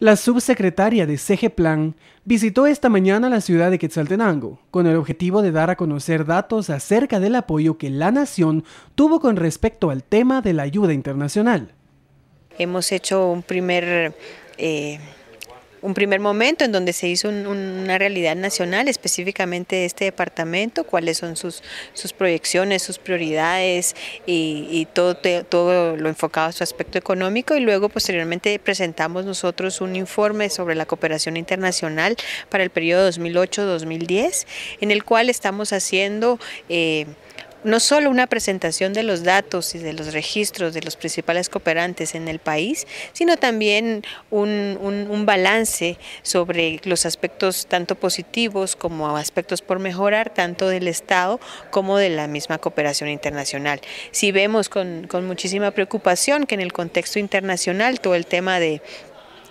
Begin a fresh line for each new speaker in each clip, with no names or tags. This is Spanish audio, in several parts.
La subsecretaria de CG Plan visitó esta mañana la ciudad de Quetzaltenango con el objetivo de dar a conocer datos acerca del apoyo que la nación tuvo con respecto al tema de la ayuda internacional.
Hemos hecho un primer eh, un primer momento en donde se hizo una realidad nacional específicamente de este departamento, cuáles son sus, sus proyecciones, sus prioridades y, todo, todo lo enfocado a su aspecto económico y luego posteriormente presentamos nosotros un informe sobre la cooperación internacional para el periodo 2008-2010 en el cual estamos haciendo... Eh, no solo una presentación de los datos y de los registros de los principales cooperantes en el país, sino también un, balance sobre los aspectos tanto positivos como aspectos por mejorar, tanto del Estado como de la misma cooperación internacional. Si vemos con muchísima preocupación que en el contexto internacional todo el tema de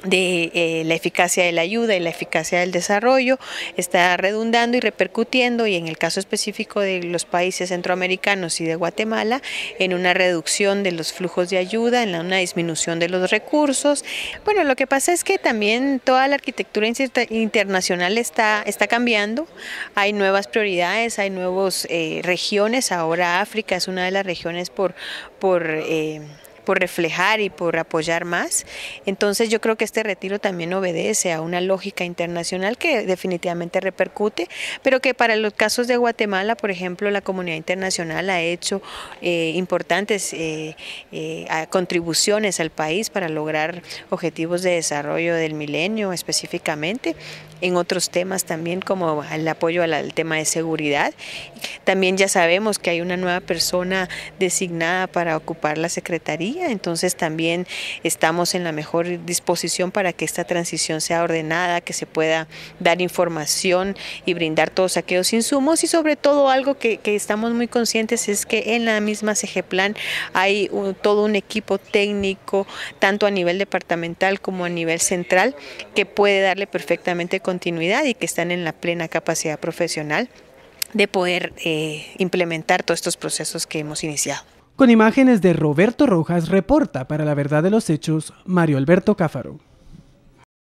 de eh, la eficacia de la ayuda y la eficacia del desarrollo está redundando y repercutiendo y en el caso específico de los países centroamericanos y de Guatemala en una reducción de los flujos de ayuda, en una disminución de los recursos. Bueno, lo que pasa es que también toda la arquitectura internacional está, está cambiando, hay nuevas prioridades, hay nuevas eh, regiones, ahora África es una de las regiones por... por eh, por reflejar y por apoyar más. Entonces yo creo que este retiro también obedece a una lógica internacional que definitivamente repercute, pero que para los casos de Guatemala, por ejemplo, la comunidad internacional ha hecho eh, importantes eh, eh, contribuciones al país para lograr objetivos de desarrollo del milenio específicamente, en otros temas también como el apoyo al tema de seguridad. También ya sabemos que hay una nueva persona designada para ocupar la Secretaría entonces también estamos en la mejor disposición para que esta transición sea ordenada, que se pueda dar información y brindar todos aquellos insumos y sobre todo algo que, estamos muy conscientes es que en la misma CGPLAN hay todo un equipo técnico, tanto a nivel departamental como a nivel central, que puede darle perfectamente continuidad y que están en la plena capacidad profesional de poder eh, implementar todos estos procesos que hemos iniciado.
Con imágenes de Roberto Rojas reporta para la verdad de los hechos Mario Alberto Cáfaro.